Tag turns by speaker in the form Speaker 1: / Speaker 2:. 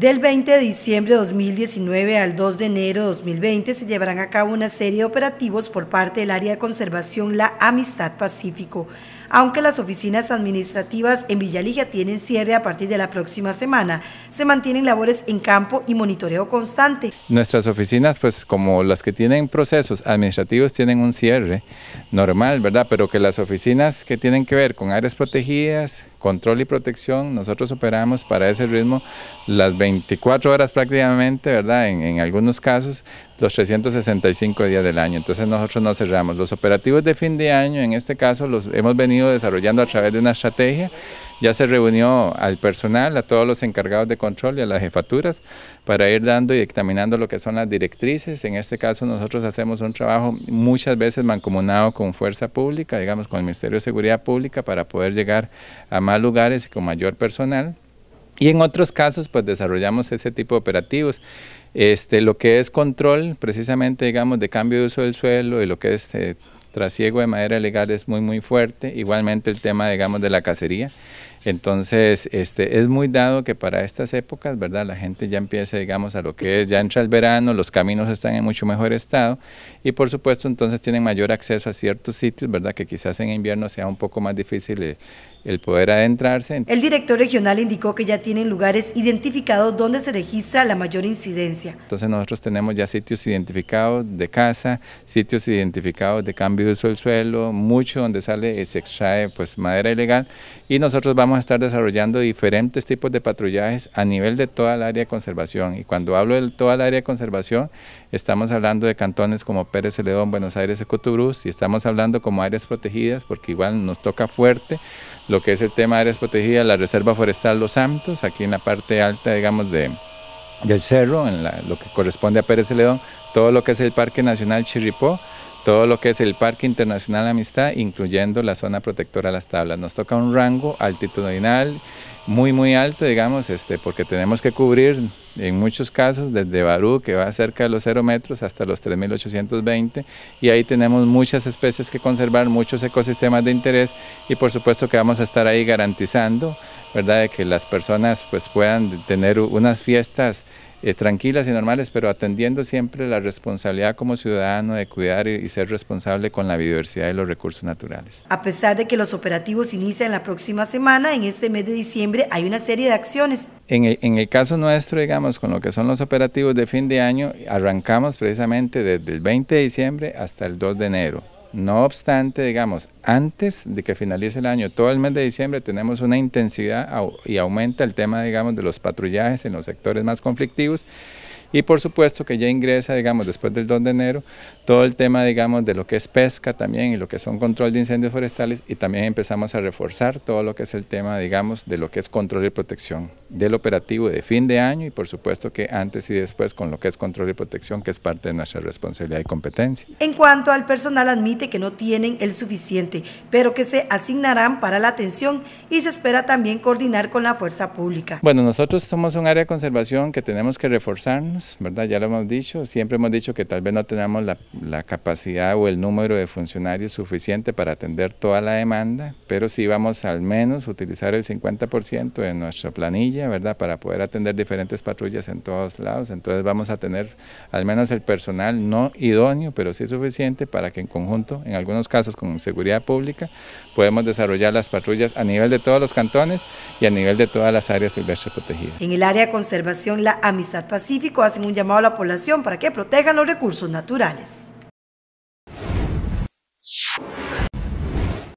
Speaker 1: Del 20 de diciembre de 2019 al 2 de enero de 2020 se llevarán a cabo una serie de operativos por parte del área de conservación La Amistad Pacífico, aunque las oficinas administrativas en Villaligia tienen cierre a partir de la próxima semana. Se mantienen labores en campo y monitoreo constante.
Speaker 2: Nuestras oficinas, pues como las que tienen procesos administrativos, tienen un cierre normal, ¿verdad? Pero que las oficinas que tienen que ver con áreas protegidas, control y protección, nosotros operamos para ese ritmo las 24 horas prácticamente, ¿verdad? En, en algunos casos, los 365 días del año. Entonces nosotros no cerramos. Los operativos de fin de año, en este caso, los hemos venido desarrollando a través de una estrategia. Ya se reunió al personal, a todos los encargados de control y a las jefaturas para ir dando y examinando lo que son las directrices. En este caso nosotros hacemos un trabajo muchas veces mancomunado con fuerza pública, digamos con el Ministerio de Seguridad Pública para poder llegar a más lugares y con mayor personal. Y en otros casos, pues desarrollamos ese tipo de operativos. Este, lo que es control, precisamente, digamos, de cambio de uso del suelo y lo que es eh, trasiego de madera legal es muy, muy fuerte. Igualmente el tema, digamos, de la cacería. Entonces, este, es muy dado que para estas épocas, ¿verdad? La gente ya empieza, digamos, a lo que es, ya entra el verano, los caminos están en mucho mejor estado y por supuesto entonces tienen mayor acceso a ciertos sitios, ¿verdad? Que quizás en invierno sea un poco más difícil eh, el poder adentrarse.
Speaker 1: El director regional indicó que ya tienen lugares identificados donde se registra la mayor incidencia.
Speaker 2: Entonces nosotros tenemos ya sitios identificados de casa, sitios identificados de cambio de uso del suelo, mucho donde sale eh, se extrae pues madera ilegal y nosotros vamos a estar desarrollando diferentes tipos de patrullajes a nivel de toda el área de conservación y cuando hablo de toda el área de conservación estamos hablando de cantones como Pérez Celedón, Buenos Aires, Ecoturús y estamos hablando como áreas protegidas porque igual nos toca fuerte lo que es el tema de áreas protegidas, la Reserva Forestal Los Santos, aquí en la parte alta, digamos, de, del cerro, en lo que corresponde a Pérez León, todo lo que es el Parque Nacional Chirripó, todo lo que es el Parque Internacional Amistad, incluyendo la zona protectora las tablas. Nos toca un rango altitudinal muy muy alto, digamos, este, porque tenemos que cubrir en muchos casos desde Barú, que va cerca de los 0 metros, hasta los 3.820, y ahí tenemos muchas especies que conservar, muchos ecosistemas de interés, y por supuesto que vamos a estar ahí garantizando, ¿verdad?, de que las personas pues, puedan tener unas fiestas eh, tranquilas y normales, pero atendiendo siempre la responsabilidad como ciudadano de cuidar y, ser responsable con la biodiversidad y los recursos naturales.
Speaker 1: A pesar de que los operativos inician la próxima semana, en este mes de diciembre hay una serie de acciones.
Speaker 2: en el caso nuestro, digamos, con lo que son los operativos de fin de año, arrancamos precisamente desde el 20 de diciembre hasta el 2 de enero no obstante, digamos, antes de que finalice el año, todo el mes de diciembre tenemos una intensidad y aumenta el tema, digamos, de los patrullajes en los sectores más conflictivos. Y por supuesto que ya ingresa, digamos, después del 2 de enero, todo el tema, digamos, de lo que es pesca también y lo que son control de incendios forestales y también empezamos a reforzar todo lo que es el tema, digamos, de lo que es control y protección del operativo de fin de año y por supuesto que antes y después con lo que es control y protección, que es parte de nuestra responsabilidad y competencia.
Speaker 1: En cuanto al personal, admite que no tienen el suficiente, pero que se asignarán para la atención y se espera también coordinar con la fuerza pública.
Speaker 2: Bueno, nosotros somos un área de conservación que tenemos que reforzarnos ¿verdad? Ya lo hemos dicho, siempre hemos dicho que tal vez no tenemos la, capacidad o el número de funcionarios suficiente para atender toda la demanda, pero sí vamos al menos a utilizar el 50% de nuestra planilla, ¿verdad? Para poder atender diferentes patrullas en todos lados, entonces vamos a tener al menos el personal no idóneo, pero sí suficiente para que en conjunto, en algunos casos con seguridad pública, podemos desarrollar las patrullas a nivel de todos los cantones y a nivel de todas las áreas silvestres protegidas.
Speaker 1: En el área de conservación, la Amistad Pacífico hacen un llamado a la población para que protejan los recursos naturales.